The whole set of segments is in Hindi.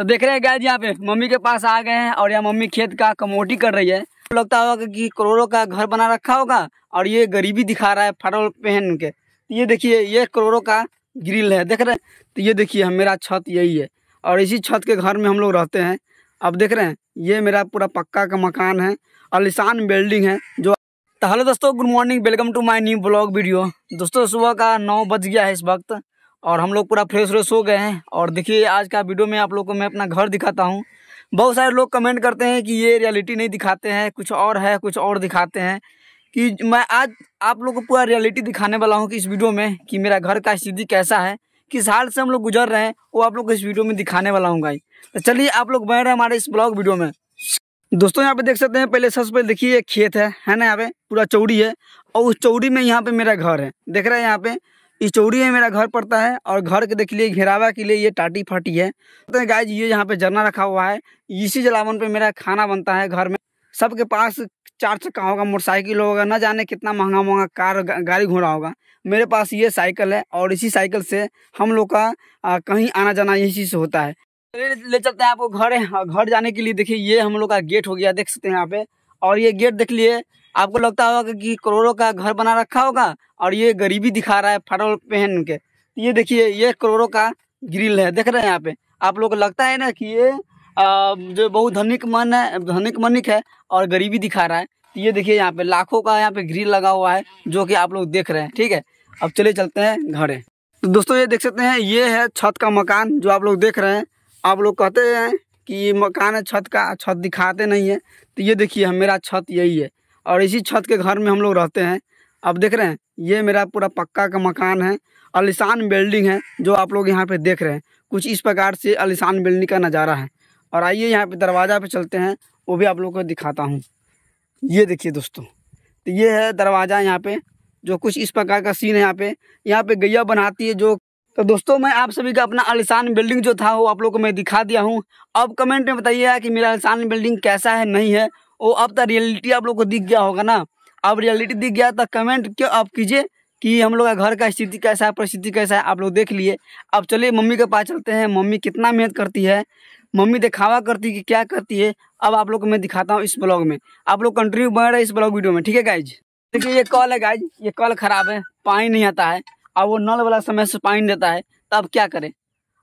तो देख रहे हैं गाय यहाँ पे मम्मी के पास आ गए हैं और यहाँ मम्मी खेत का कमोटी कर रही है लगता होगा कि करोड़ों का घर बना रखा होगा और ये गरीबी दिखा रहा है फटल पहन के तो ये देखिए ये करोड़ों का ग्रिल है देख रहे हैं तो ये देखिए मेरा छत यही है और इसी छत के घर में हम लोग रहते हैं अब देख रहे हैं ये मेरा पूरा पक्का का मकान है अलिशान बिल्डिंग है जो तो हेलो दोस्तों good morning welcome to my new blog video दोस्तों सुबह का नौ बज गया है इस वक्त और हम लोग पूरा फ्रेश व्रेश हो गए हैं और देखिए आज का वीडियो में आप लोग को मैं अपना घर दिखाता हूँ बहुत सारे लोग कमेंट करते हैं कि ये रियलिटी नहीं दिखाते हैं कुछ और है कुछ और दिखाते हैं कि मैं आज आप लोग को पूरा रियलिटी दिखाने वाला हूँ कि इस वीडियो में कि मेरा घर का स्थिति कैसा है किस हाल से हम लोग गुजर रहे हैं वो आप लोग को इस वीडियो में दिखाने वाला हूँ गाई तो चलिए आप लोग बैठ रहे हमारे इस ब्लॉग वीडियो में दोस्तों यहाँ पे देख सकते हैं पहले सबसे पहले देखिए खेत है है ना यहाँ पे पूरा चौड़ी है और उस चौड़ी में यहाँ पे मेरा घर है देख रहे हैं यहाँ पे इस चौड़ी में मेरा घर पड़ता है और घर के देख लिए घेरावा के लिए ये टाटी फाटी है तो गाय ये यहाँ पे झरना रखा हुआ है इसी जलावन पे मेरा खाना बनता है घर में सबके पास चार चक्का होगा मोटरसाइकिल होगा ना जाने कितना महंगा महंगा कार गाड़ी घोड़ा होगा मेरे पास ये साइकिल है और इसी साइकिल से हम लोग का कहीं आना जाना इसी से होता है ले चलते हैं आपको घर घर जाने के लिए देखिए ये हम लोग का गेट हो गया देख सकते हैं यहाँ पे और ये गेट देख लिए आपको लगता होगा कि करोड़ों का घर बना रखा होगा और ये गरीबी दिखा रहा है फटोल पहन के तो ये देखिए ये करोड़ों का ग्रिल है देख रहे हैं यहाँ पे आप लोग को लगता है ना कि ये आ, जो बहुत धनिक मन है धनिक मनिक है और गरीबी दिखा रहा है तो ये देखिए यहाँ पे लाखों का यहाँ पे ग्रिल लगा हुआ है जो कि आप लोग देख रहे हैं ठीक है अब चले चलते हैं घर तो दोस्तों ये देख सकते हैं ये है छत का मकान जो आप लोग देख रहे हैं आप लोग कहते हैं कि ये मकान है छत का छत दिखाते नहीं है तो ये देखिए मेरा छत यही है और इसी छत के घर में हम लोग रहते हैं अब देख रहे हैं ये मेरा पूरा पक्का का मकान है अलिशान बिल्डिंग है जो आप लोग यहाँ पे देख रहे हैं कुछ इस प्रकार से अलिशान बिल्डिंग का नज़ारा है और आइए यहाँ पे दरवाज़ा पे चलते हैं वो भी आप लोग को दिखाता हूँ ये देखिए दोस्तों तो ये है दरवाज़ा यहाँ पे जो कुछ इस प्रकार का सीन है यहाँ पे यहाँ पे गैया बनाती है जो तो दोस्तों मैं आप सभी का अपना अलिशान बिल्डिंग जो था वो आप लोग को मैं दिखा दिया हूँ अब कमेंट में बताइएगा कि मेरा अलिशान बिल्डिंग कैसा है नहीं है वो अब तो रियलिटी आप लोग को दिख गया होगा ना अब रियलिटी दिख गया तो कमेंट क्यों आप कीजिए कि हम लोग का घर का स्थिति कैसा है परिस्थिति कैसा है आप लोग देख लिए अब चलिए मम्मी के पास चलते हैं मम्मी कितना मेहनत करती है मम्मी दिखावा करती है कि क्या करती है अब आप लोग को मैं दिखाता हूँ इस ब्लॉग में आप लोग कंटिन्यू बन रहे इस ब्लॉग वीडियो में ठीक है गाइज देखिए ये कॉल है गाइज ये कॉल खराब है पानी नहीं आता है अब वो नल वाला समय से पानी देता है तो अब क्या करें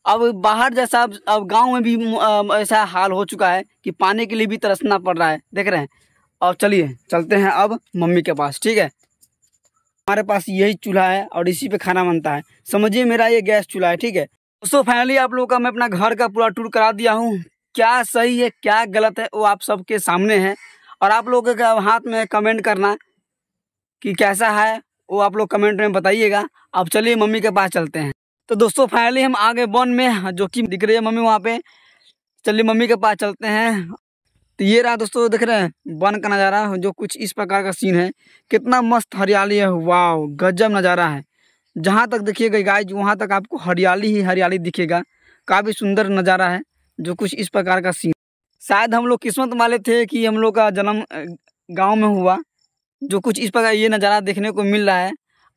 अब बाहर जैसा अब अब गांव में भी ऐसा हाल हो चुका है कि पानी के लिए भी तरसना पड़ रहा है देख रहे हैं और चलिए चलते हैं अब मम्मी के पास ठीक है हमारे पास यही चूल्हा है और इसी पे खाना बनता है समझिए मेरा ये गैस चूल्हा है ठीक है दोस्तों फाइनली आप लोगों का मैं अपना घर का पूरा टूर करा दिया हूँ क्या सही है क्या गलत है वो आप सबके सामने है और आप लोगों का हाथ में कमेंट करना कि कैसा है वो आप लोग कमेंट में बताइएगा अब चलिए मम्मी के पास चलते हैं तो दोस्तों फाइनली हम आ गए वन में जो कि दिख रही है मम्मी वहाँ पे चलिए मम्मी के पास चलते हैं तो ये रहा दोस्तों देख रहे हैं वन का नज़ारा जो कुछ इस प्रकार का सीन है कितना मस्त हरियाली है वाह गजब नज़ारा है जहाँ तक देखिएगा जी वहाँ तक आपको हरियाली ही हरियाली दिखेगा काफ़ी सुंदर नज़ारा है जो कुछ इस प्रकार का सीन शायद हम लोग किस्मत वाले थे कि हम लोग का जन्म गाँव में हुआ जो कुछ इस प्रकार ये नज़ारा देखने को मिल रहा है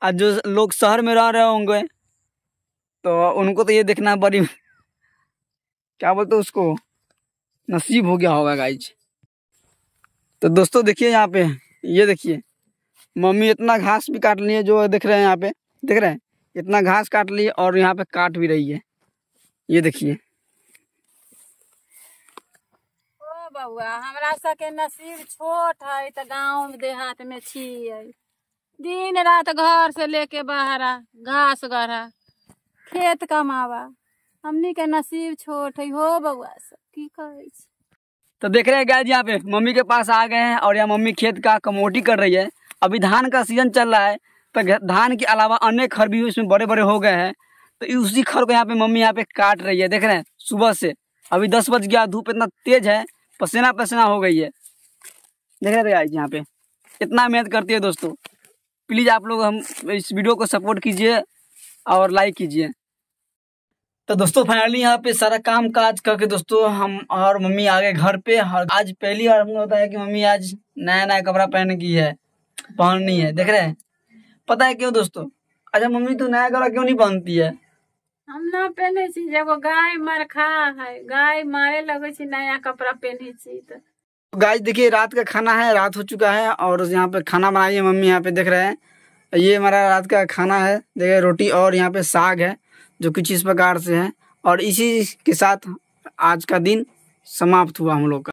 और जो लोग शहर में रह रहे होंगे तो उनको तो ये देखना बड़ी क्या बोलते उसको नसीब हो गया होगा गाइज तो दोस्तों देखिए यहाँ पे ये देखिए मम्मी इतना घास भी काट लिए जो देख रहे हैं यहाँ पे देख रहे हैं इतना घास काट लिए और यहाँ पे काट भी रही है ये देखिए बउआ हमरा नसीब छोट है तो गाँव देहात में छी दिन रात घर से लेके बाहर घास गढ़ा खेत कमावा हमनी के नसीब छोट है हो बउआ सब की कहै छी तो देख रहे हैं यहाँ पे मम्मी के पास आ गए हैं और यहाँ मम्मी खेत का कमोटी कर रही है अभी धान का सीजन चल रहा है तो धान के अलावा अन्य खर भी इसमें बड़े बड़े हो गए हैं तो उसी खर को यहाँ पे मम्मी यहाँ पे काट रही है देख रहे हैं सुबह से अभी दस बज गया धूप इतना तेज है पसीना पसीना हो गई है देख रहे थे यहाँ पे इतना मेहनत करती है दोस्तों प्लीज़ आप लोग हम इस वीडियो को सपोर्ट कीजिए और लाइक कीजिए तो दोस्तों फाइनली यहाँ पे सारा काम काज करके दोस्तों हम और मम्मी आ गए घर पे और आज पहली बार हमको बताया कि मम्मी आज नया नया कपड़ा पहन की है पहननी है देख रहे हैं पता है क्यों दोस्तों अच्छा मम्मी तो नया कपड़ा क्यों नहीं पहनती है हम ना पहने जब गाय मर खा है गाय मारे लगे नया कपड़ा पहने तो गाय देखिए रात का खाना है रात हो चुका है और यहाँ पे खाना बनाई है मम्मी यहाँ पे देख रहे हैं ये हमारा रात का खाना है देखे रोटी और यहाँ पे साग है जो कुछ इस प्रकार से है और इसी के साथ आज का दिन समाप्त हुआ हम लोग का